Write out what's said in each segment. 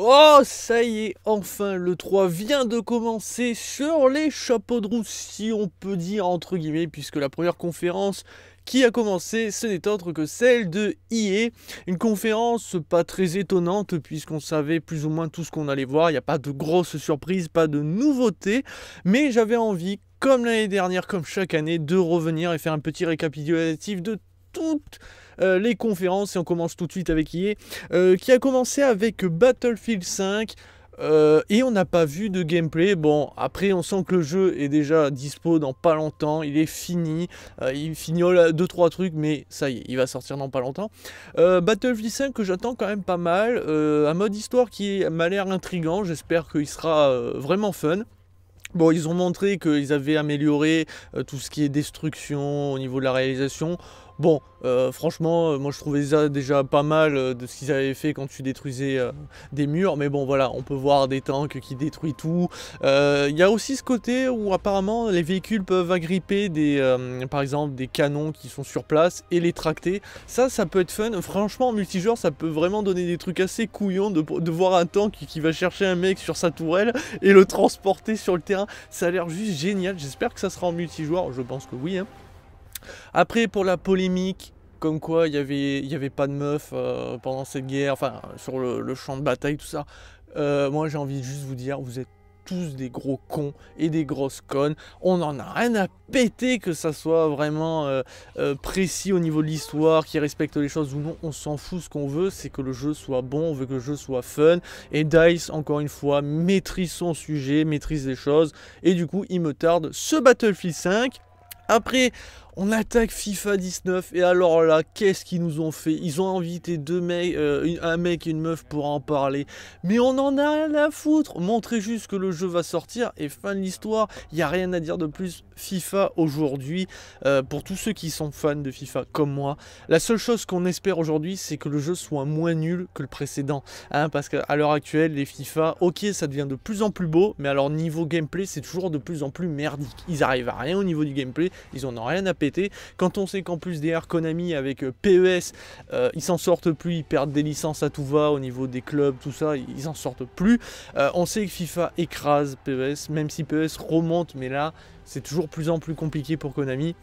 Oh, ça y est, enfin, le 3 vient de commencer sur les chapeaux de roue, si on peut dire entre guillemets, puisque la première conférence qui a commencé, ce n'est autre que celle de IE. Une conférence pas très étonnante puisqu'on savait plus ou moins tout ce qu'on allait voir. Il n'y a pas de grosses surprises, pas de nouveautés, mais j'avais envie comme l'année dernière, comme chaque année, de revenir et faire un petit récapitulatif de toutes euh, les conférences, et on commence tout de suite avec qui est euh, qui a commencé avec Battlefield 5. Euh, et on n'a pas vu de gameplay. Bon, après, on sent que le jeu est déjà dispo dans pas longtemps. Il est fini. il finit 2-3 trucs, mais ça y est, il va sortir dans pas longtemps. Battlefield 5 que j'attends quand même pas mal. un mode histoire qui m'a l'air intrigant. J'espère qu'il sera vraiment fun. Bon, ils ont montré qu'ils avaient amélioré tout ce qui est destruction au niveau de la réalisation. Bon, euh, franchement, euh, moi je trouvais ça déjà pas mal euh, de ce qu'ils avaient fait quand tu détruisais des murs, mais bon voilà, on peut voir des tanks qui détruisent tout. Il y a aussi ce côté où apparemment les véhicules peuvent agripper des, par exemple des canons qui sont sur place et les tracter. Ça, ça peut être fun. Franchement, en multijoueur, ça peut vraiment donner des trucs assez couillons de, de voir un tank qui va chercher un mec sur sa tourelle et le transporter sur le terrain. Ça a l'air juste génial. J'espère que ça sera en multijoueur. Je pense que oui. Hein. Après, pour la polémique, comme quoi il n'y avait, y avait pas de meuf euh, pendant cette guerre, enfin, sur le, champ de bataille, tout ça, euh, moi j'ai envie de juste vous dire, vous êtes tous des gros cons et des grosses connes. On en a rien à péter que ça soit vraiment euh, précis au niveau de l'histoire, qui respecte les choses ou non. On s'en fout. Ce qu'on veut, c'est que le jeu soit bon, on veut que le jeu soit fun. Et Dice, encore une fois, maîtrise son sujet, maîtrise les choses. Et du coup, il me tarde ce Battlefield 5. Après, on attaque FIFA 19 et alors là, qu'est-ce qu'ils nous ont fait Ils ont invité deux mecs, euh, un mec et une meuf pour en parler. Mais on en a rien à foutre. Montrez juste que le jeu va sortir et fin de l'histoire. Il n'y a rien à dire de plus. FIFA aujourd'hui, euh, pour tous ceux qui sont fans de FIFA comme moi, la seule chose qu'on espère aujourd'hui, c'est que le jeu soit moins nul que le précédent. Hein, parce qu'à l'heure actuelle, les FIFA, ok, ça devient de plus en plus beau, mais alors niveau gameplay, c'est toujours de plus en plus merdique. Ils arrivent à rien au niveau du gameplay. Ils en ont rien à péter quand on sait qu'en plus derrière Konami avec euh, PES, euh, ils s'en sortent plus, ils perdent des licences à tout va au niveau des clubs, tout ça, ils s'en sortent plus. Euh, on sait que FIFA écrase PES, même si PES remonte, mais là c'est toujours plus en plus compliqué pour Konami.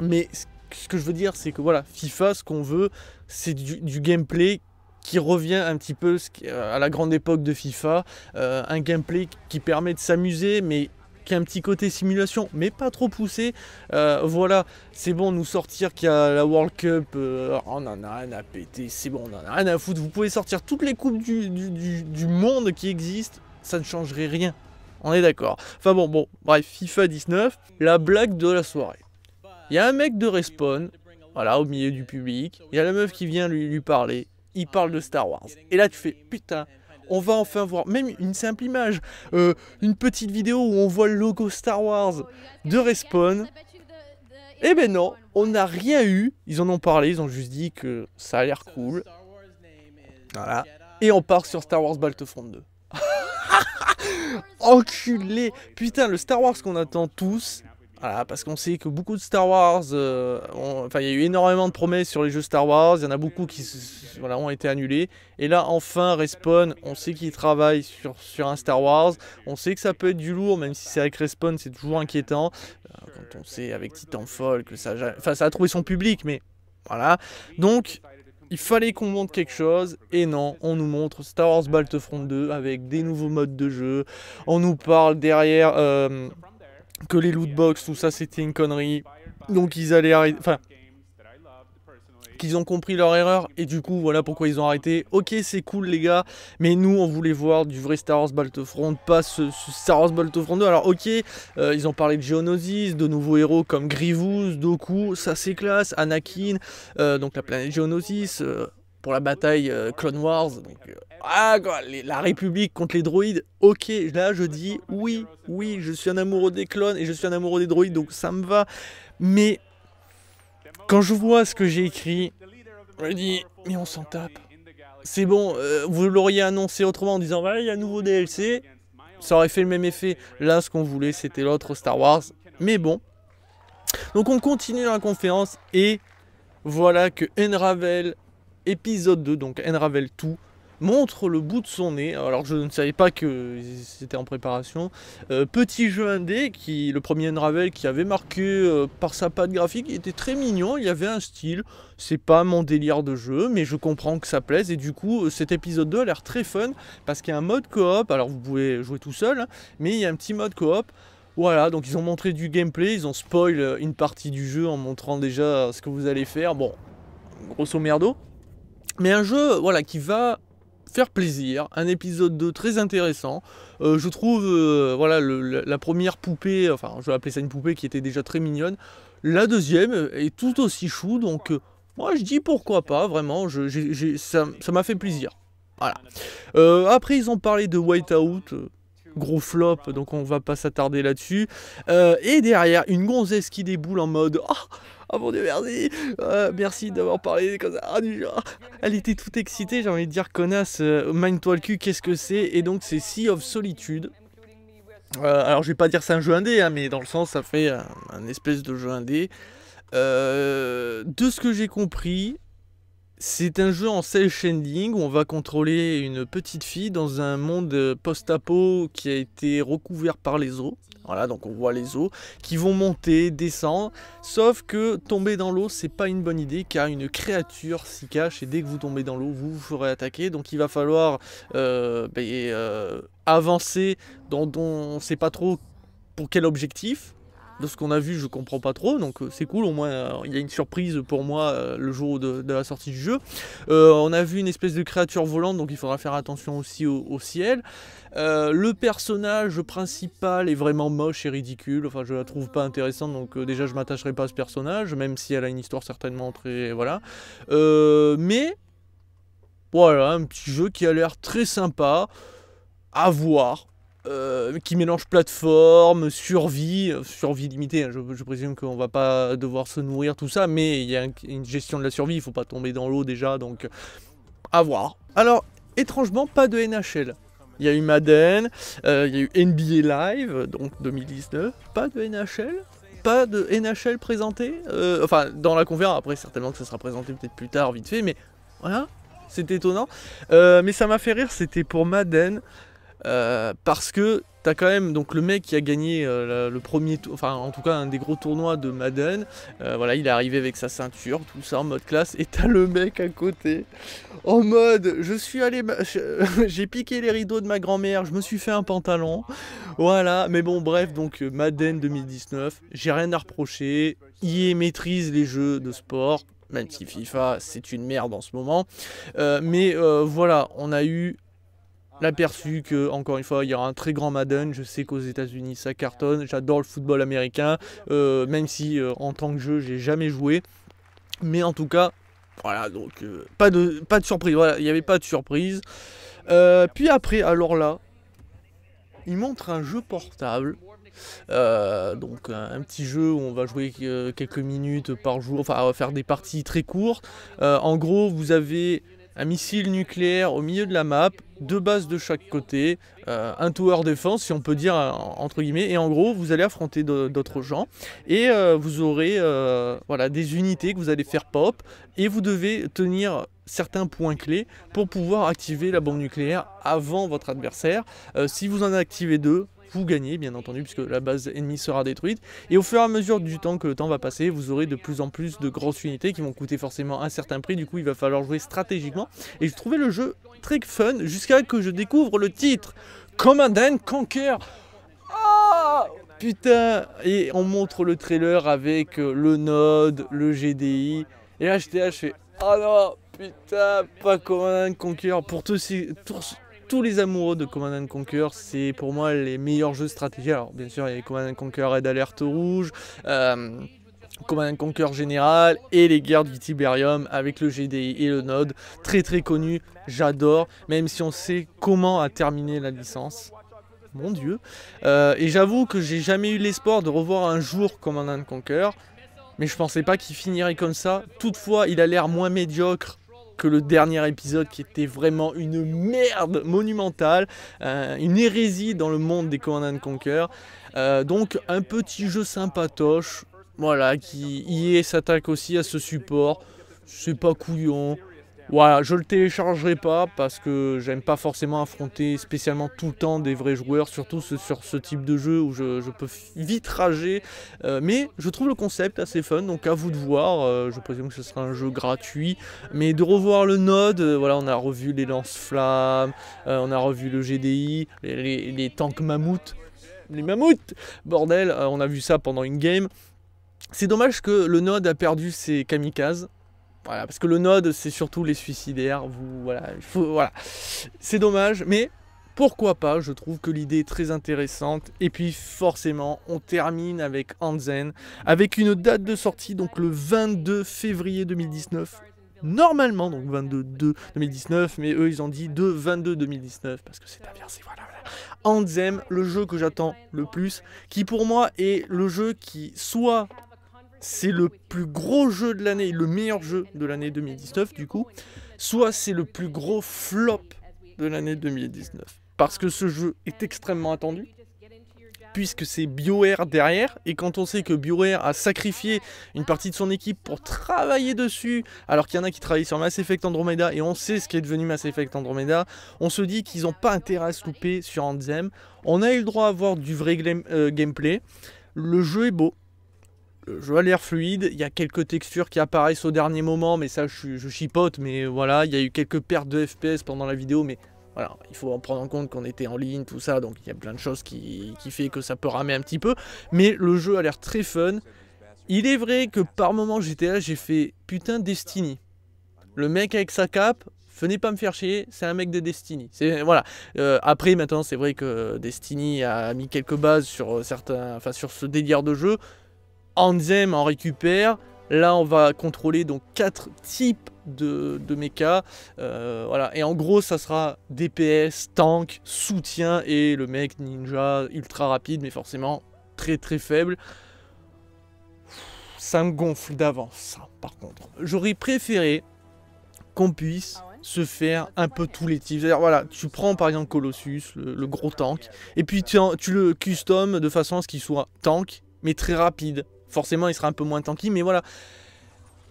Mais ce que je veux dire, c'est que voilà, FIFA, ce qu'on veut, c'est du, gameplay qui revient un petit peu à la grande époque de FIFA, un gameplay qui permet de s'amuser, mais qui a un petit côté simulation, mais pas trop poussé. Euh, voilà, c'est bon, nous sortir qu'il y a la World Cup, euh, on en a rien à péter, c'est bon, on en a rien à foutre. Vous pouvez sortir toutes les coupes du, monde qui existent, ça ne changerait rien. On est d'accord. Enfin bon, bon, bref, FIFA 19, la blague de la soirée. Il y a un mec de Respawn, voilà, au milieu du public. Il y a la meuf qui vient lui, lui parler. Il parle de Star Wars. Et là, tu fais putain, on va enfin voir, même une simple image, euh, une petite vidéo où on voit le logo Star Wars de Respawn. Eh ben non, on n'a rien eu. Ils en ont parlé, ils ont juste dit que ça a l'air cool. Voilà. Et on part sur Star Wars Battlefront 2. Enculé Putain, le Star Wars qu'on attend tous, voilà, parce qu'on sait que beaucoup de Star Wars, euh, enfin il y a eu énormément de promesses sur les jeux Star Wars, il y en a beaucoup qui ont été annulés. Et là enfin Respawn, on sait qu'ils travaillent sur, sur un Star Wars, on sait que ça peut être du lourd, même si c'est avec Respawn c'est toujours inquiétant. Euh, quand on sait avec Titanfall que ça, enfin, ça a trouvé son public, mais voilà. Donc il fallait qu'on montre quelque chose, et non, on nous montre Star Wars Battlefront 2 avec des nouveaux modes de jeu, on nous parle derrière... Euh, que les loot box, tout ça, c'était une connerie. Donc ils allaient arrêter... Enfin, qu'ils ont compris leur erreur et du coup voilà pourquoi ils ont arrêté. Ok c'est cool les gars, mais nous on voulait voir du vrai Star Wars Battlefront, pas ce, Star Wars Battlefront 2. Alors ok, euh, ils ont parlé de Geonosis, de nouveaux héros comme Grievous, Doku, ça c'est classe, Anakin, euh, donc la planète Geonosis, euh, pour la bataille euh, Clone Wars. Euh, ah, la République contre les droïdes, ok, là je dis oui, oui, je suis un amoureux des clones et je suis un amoureux des droïdes, donc ça me va. Mais quand je vois ce que j'ai écrit, je me dis, mais on s'en tape. C'est bon, euh, vous l'auriez annoncé autrement en disant, voilà, il y a un nouveau DLC, ça aurait fait le même effet. Là, ce qu'on voulait, c'était l'autre Star Wars. Mais bon. Donc on continue dans la conférence et voilà que Enravel épisode 2, donc Enravel 2 montre le bout de son nez. Alors je ne savais pas que c'était en préparation. Euh, petit jeu indé, qui, le premier Unravel qui avait marqué euh, par sa patte graphique, était très mignon, il y avait un style. C'est pas mon délire de jeu, mais je comprends que ça plaise. Et du coup, euh, cet épisode 2 a l'air très fun, parce qu'il y a un mode coop. Alors vous pouvez jouer tout seul, hein, mais il y a un petit mode coop. Voilà, donc ils ont montré du gameplay, ils ont spoil une partie du jeu en montrant déjà ce que vous allez faire. Bon, grosso merdo. Mais un jeu voilà, qui va faire plaisir, un épisode 2 très intéressant. Euh, je trouve euh, voilà, la, première poupée, enfin je vais appeler ça une poupée qui était déjà très mignonne. La deuxième est tout aussi chou, donc euh, moi je dis pourquoi pas, vraiment, ça m'a fait plaisir. Voilà. après ils ont parlé de Whiteout gros flop, donc on va pas s'attarder là-dessus. et derrière, une gonzesse qui déboule en mode ah, Oh mon dieu, merci euh, Merci d'avoir parlé comme ça. Ah, du genre. Elle était toute excitée, j'ai envie de dire, connasse, euh, Mind mine-toi cul, qu'est-ce que c'est Et donc, c'est Sea of Solitude. Euh, alors, je vais pas dire c'est un jeu indé, hein, mais dans le sens, ça fait un, espèce de jeu indé. de ce que j'ai compris, c'est un jeu en self-shading où on va contrôler une petite fille dans un monde post-apo qui a été recouvert par les eaux. Voilà, donc on voit les eaux qui vont monter, descendre, sauf que tomber dans l'eau, c'est pas une bonne idée car une créature s'y cache et dès que vous tombez dans l'eau, vous vous ferez attaquer. Donc il va falloir euh, ben, euh, avancer dont on ne sait pas trop pour quel objectif, de ce qu'on a vu, je comprends pas trop, donc euh, c'est cool. Au moins, euh, il y a une surprise pour moi euh, le jour de, la sortie du jeu. on a vu une espèce de créature volante, donc il faudra faire attention aussi au, ciel. le personnage principal est vraiment moche et ridicule. Enfin, je la trouve pas intéressante, donc déjà je m'attacherai pas à ce personnage, même si elle a une histoire certainement très voilà. mais voilà, un petit jeu qui a l'air très sympa à voir euh, qui mélange plateforme, survie, euh, survie limitée, hein, je, présume qu'on va pas devoir se nourrir, tout ça, mais il y a une gestion de la survie, il faut pas tomber dans l'eau déjà, donc à voir. Alors, étrangement, pas de NHL. Il y a eu Madden, euh, il y a eu NBA Live, donc 2019, pas de NHL pas de NHL présenté, enfin dans la conférence, après certainement que ça sera présenté peut-être plus tard, vite fait, mais voilà, c'est étonnant. mais ça m'a fait rire, c'était pour Madden, euh, parce que t'as quand même donc le mec qui a gagné euh, le premier, enfin en tout cas un des gros tournois de Madden. Euh, voilà, il est arrivé avec sa ceinture, tout ça en mode classe, et t'as le mec à côté en mode je suis allé, j'ai piqué les rideaux de ma grand-mère, je me suis fait un pantalon, voilà. Mais bon, bref, donc Madden 2019, j'ai rien à reprocher. IE maîtrise les jeux de sport, même si FIFA c'est une merde en ce moment. mais voilà, on a eu l'aperçu que, encore une fois, il y aura un très grand Madden. Je sais qu'aux États-Unis, ça cartonne. J'adore le football américain, euh, même si euh, en tant que jeu, j'ai jamais joué. Mais en tout cas, voilà, donc euh, pas, de, pas de surprise. Voilà, il n'y avait pas de surprise. puis après, alors là, il montre un jeu portable. donc un petit jeu où on va jouer quelques minutes par jour, enfin faire des parties très courtes. en gros, vous avez un missile nucléaire au milieu de la map, deux bases de chaque côté, euh, un tower défense si on peut dire entre guillemets, et en gros vous allez affronter d'autres gens et euh, vous aurez euh, voilà, des unités que vous allez faire pop et vous devez tenir certains points clés pour pouvoir activer la bombe nucléaire avant votre adversaire. si vous en activez deux, vous gagnez bien entendu puisque la base ennemie sera détruite et au fur et à mesure du temps que le temps va passer vous aurez de plus en plus de grosses unités qui vont coûter forcément un certain prix du coup il va falloir jouer stratégiquement et je trouvais le jeu très fun jusqu'à que je découvre le titre Command Conquer ah putain et on montre le trailer avec euh, le Node le GDI et là fait oh ah non putain pas Command Conquer pour tous, tous tous les amoureux de Command Conquer. C'est pour moi les meilleurs jeux de Alors, bien sûr, il y a Command Conquer Red Alert Rouge. Euh, Command Conquer Général et les guerres du Tiberium avec le GDI et le Node, très très connu, j'adore, même si on sait comment a terminé la licence mon dieu. Euh, et j'avoue que j'ai jamais eu l'espoir de revoir un jour Command Conquer, mais je pensais pas qu'il finirait comme ça. Toutefois, il a l'air moins médiocre que le dernier épisode qui était vraiment une merde monumentale, euh, une hérésie dans le monde des Command Conquer. Euh, donc un petit jeu sympatoche, voilà, qui y est s'attaque aussi à ce support. C'est pas couillon, voilà, je le téléchargerai pas parce que j'aime pas forcément affronter spécialement tout le temps des vrais joueurs, surtout sur ce type de jeu où je, je peux vite rager. Euh, mais je trouve le concept assez fun, donc à vous de voir. Euh, je présume que ce sera un jeu gratuit, mais de revoir le Node, euh, voilà, on a revu les lance-flammes, on a revu le GDI, les, tanks mammouths, les mammouths, bordel, on a vu ça pendant une game. C'est dommage que le Node a perdu ses kamikazes. Voilà, parce que le node, c'est surtout les suicidaires. Vous, voilà, il faut, voilà. C'est dommage, mais pourquoi pas, je trouve que l'idée est très intéressante. Et puis forcément, on termine avec Anzen, avec une date de sortie, donc le 22 février 2019. Normalement, donc 22 2 2019, mais eux ils ont dit 2 22 2019 parce que c'est inversé. Voilà, voilà. Anzen, le jeu que j'attends le plus, qui pour moi est le jeu qui soit c'est le plus gros jeu de l'année, le meilleur jeu de l'année 2019 du coup, soit c'est le plus gros flop de l'année 2019. Parce que ce jeu est extrêmement attendu, puisque c'est BioWare derrière, et quand on sait que BioWare a sacrifié une partie de son équipe pour travailler dessus, alors qu'il y en a qui travaillent sur Mass Effect Andromeda, et on sait ce qui est devenu Mass Effect Andromeda, on se dit qu'ils n'ont pas intérêt à se louper sur Anthem. On a eu le droit à voir du vrai euh, gameplay, le jeu est beau, le jeu a l'air fluide. Il y a quelques textures qui apparaissent au dernier moment, mais ça, je, chipote. Mais voilà, il y a eu quelques pertes de FPS pendant la vidéo, mais voilà, il faut en prendre en compte qu'on était en ligne, tout ça. Donc il y a plein de choses qui, qui fait que ça peut ramer un petit peu. Mais le jeu a l'air très fun. Il est vrai que par moment j'étais là, j'ai fait putain Destiny. Le mec avec sa cape, venez pas me faire chier, c'est un mec de Destiny. C'est voilà. Euh, après maintenant, c'est vrai que Destiny a mis quelques bases sur euh, certains, enfin sur ce délire de jeu, Anzem en récupère. Là, on va contrôler donc quatre types de, de mechas. Euh, voilà. Et en gros, ça sera DPS, tank, soutien et le mec ninja ultra rapide, mais forcément très très faible. Ça me gonfle d'avance, hein, par contre. J'aurais préféré qu'on puisse ah se faire un peu tous les types. C'est-à-dire, voilà, tu prends par exemple Colossus, le, gros ah, tank, et puis tu, tu le custom de façon à ce qu'il soit tank, mais très rapide forcément il sera un peu moins tanky, mais voilà.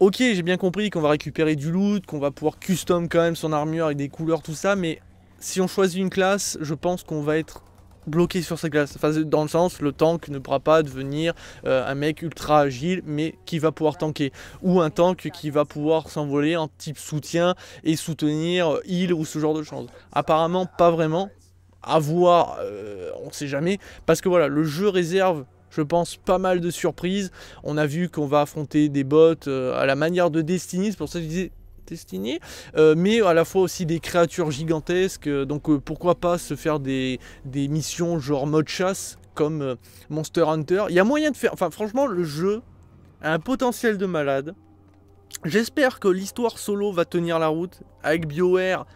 Ok, j'ai bien compris qu'on va récupérer du loot, qu'on va pouvoir custom quand même son armure avec des couleurs, tout ça, mais si on choisit une classe, je pense qu'on va être bloqué sur cette classe. Enfin, dans le sens, le tank ne pourra pas devenir euh, un mec ultra agile, mais qui va pouvoir tanker. Ou un tank qui va pouvoir s'envoler en type soutien et soutenir euh, heal ou ce genre de choses. Apparemment, pas vraiment. À voir, On euh, on sait jamais. Parce que voilà, le jeu réserve je pense, pas mal de surprises. On a vu qu'on va affronter des bots euh, à la manière de Destiny, c'est pour ça que je disais Destiny, euh, mais à la fois aussi des créatures gigantesques, euh, donc pourquoi pas se faire des, missions genre mode chasse comme Monster Hunter. Il y a moyen de faire, enfin franchement le jeu a un potentiel de malade. J'espère que l'histoire solo va tenir la route avec BioWare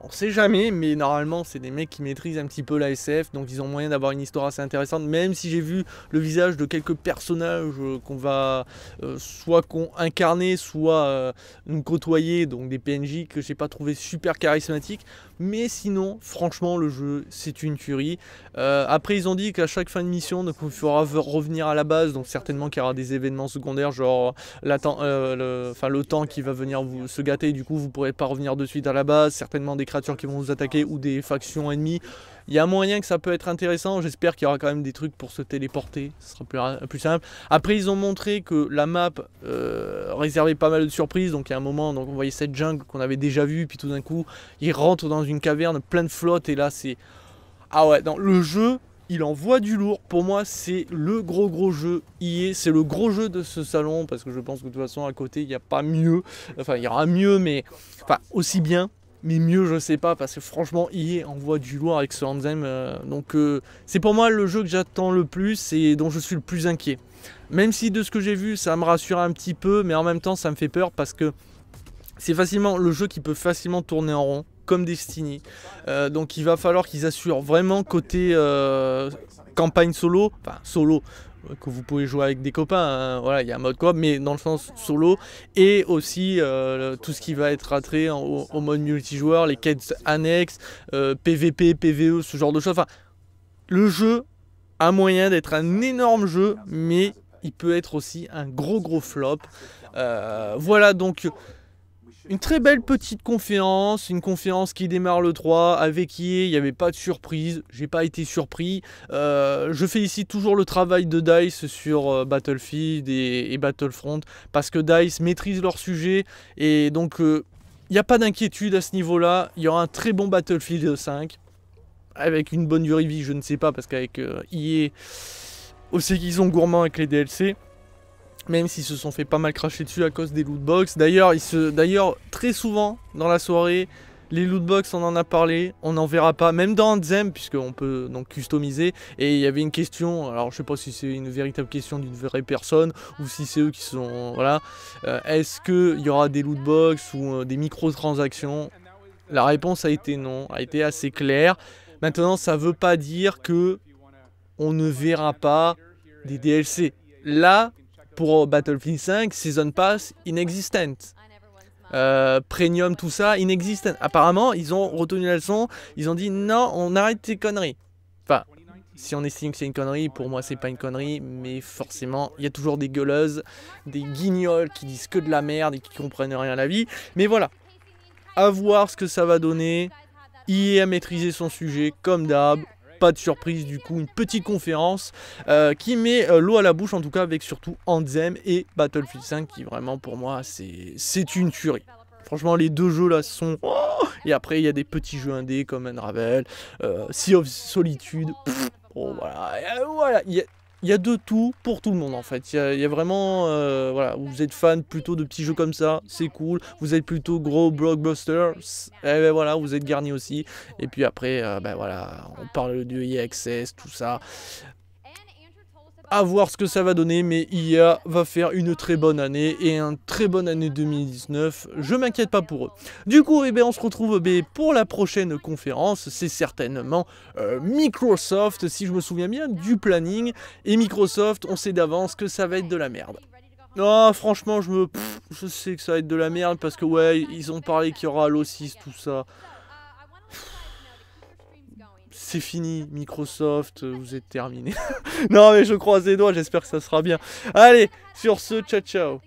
on sait jamais, mais normalement, c'est des mecs qui maîtrisent un petit peu la SF, donc ils ont moyen d'avoir une histoire assez intéressante, même si j'ai vu le visage de quelques personnages euh, qu'on va euh, soit qu'on incarner, soit euh, nous côtoyer, donc des PNJ que j'ai pas trouvé super charismatiques. Mais sinon, franchement, le jeu, c'est une tuerie. après, ils ont dit qu'à chaque fin de mission, donc, il faudra revenir à la base, donc certainement qu'il y aura des événements secondaires, genre le, temps qui va venir vous, se gâter, du coup, vous pourrez pas revenir de suite à la base, certainement des créatures qui vont vous attaquer ou des factions ennemies. Il y a moyen que ça peut être intéressant. J'espère qu'il y aura quand même des trucs pour se téléporter. Ce sera plus, simple. Après, ils ont montré que la map euh, réservait pas mal de surprises. Donc, il y a un moment, donc, on voyait cette jungle qu'on avait déjà vue. Puis tout d'un coup, il rentre dans une caverne pleine de flotte. Et là, c'est. Ah ouais, dans le jeu, il envoie du lourd. Pour moi, c'est le gros gros jeu. est, c'est le gros jeu de ce salon parce que je pense que de toute façon à côté, il n'y a pas mieux. Enfin, il y aura mieux, mais enfin aussi bien mais mieux je sais pas parce que franchement en envoie du lourd avec ce euh, donc euh, c'est pour moi le jeu que j'attends le plus et dont je suis le plus inquiet même si de ce que j'ai vu ça me rassure un petit peu mais en même temps ça me fait peur parce que c'est facilement le jeu qui peut facilement tourner en rond comme Destiny euh, donc il va falloir qu'ils assurent vraiment côté campagne solo enfin solo que vous pouvez jouer avec des copains. Hein. Voilà, il y a un mode quoi mais dans le sens solo et aussi euh, tout ce qui va être attrait au, mode multijoueur, les quêtes annexes, euh, PVP, PVE, ce genre de choses. le jeu a moyen d'être un énorme jeu, mais il peut être aussi un gros gros flop. Euh, voilà donc une très belle petite conférence, une conférence qui démarre le 3 avec qui il n'y avait pas de surprise, j'ai pas été surpris. Euh, je félicite toujours le travail de DICE sur euh, Battlefield et, Battlefront parce que DICE maîtrise leur sujet et donc euh, il n'y a pas d'inquiétude à ce niveau-là. Il y aura un très bon Battlefield 5 avec une bonne durée de vie, je ne sais pas parce qu'avec euh, IE, aussi qu'ils sont gourmands avec les DLC. Même s'ils se sont fait pas mal cracher dessus à cause des lootbox. D'ailleurs, d'ailleurs, très souvent dans la soirée, les lootbox, on en a parlé, on n'en verra pas, même dans puisque puisqu'on peut donc customiser. Et il y avait une question, alors je ne sais pas si c'est une véritable question d'une vraie personne, ou si c'est eux qui sont... Voilà. Euh, est-ce qu'il y aura des lootbox ou euh, des des transactions La réponse a été non, a été assez claire. Maintenant, ça ne veut pas dire que on ne verra pas des DLC. Là, pour Battlefield 5, Season Pass, inexistent. Euh, premium, tout ça, inexistent. Apparemment, ils ont retenu la leçon, ils ont dit non, on arrête ces conneries. Enfin, si on estime que c'est une connerie, pour moi c'est pas une connerie, mais forcément, il y a toujours des gueuleuses, des guignols qui disent que de la merde et qui comprennent rien à la vie. Mais voilà, à voir ce que ça va donner. Il à maîtriser son sujet comme d'hab pas de surprise du coup, une petite conférence euh, qui met euh, l'eau à la bouche en tout cas avec surtout Anthem et Battlefield 5 qui vraiment pour moi c'est une tuerie. Franchement les deux jeux là sont... Oh, et après il y a des petits jeux indés comme Unravel, euh, Sea of Solitude... oh, voilà, voilà. Il y a il y a de tout pour tout le monde en fait. Il y a, vraiment, euh, voilà, vous êtes fan plutôt de petits jeux comme ça, c'est cool. Vous êtes plutôt gros blockbusters, et eh ben voilà, vous êtes garni aussi. Et puis après, euh, ben voilà, on parle du EA tout ça à voir ce que ça va donner, mais IA va faire une très bonne année et une très bonne année 2019. Je m'inquiète pas pour eux. Du coup, et eh on se retrouve eh pour la prochaine conférence. C'est certainement euh, Microsoft, si je me souviens bien du planning. Et Microsoft, on sait d'avance que ça va être de la merde. Non, ah, franchement, je me. je sais que ça va être de la merde parce que, ouais, ils ont parlé qu'il y aura Halo 6, tout ça c'est fini, Microsoft, euh, vous êtes terminé. non, mais je croise les doigts, j'espère que ça sera bien. Allez, sur ce, ciao ciao.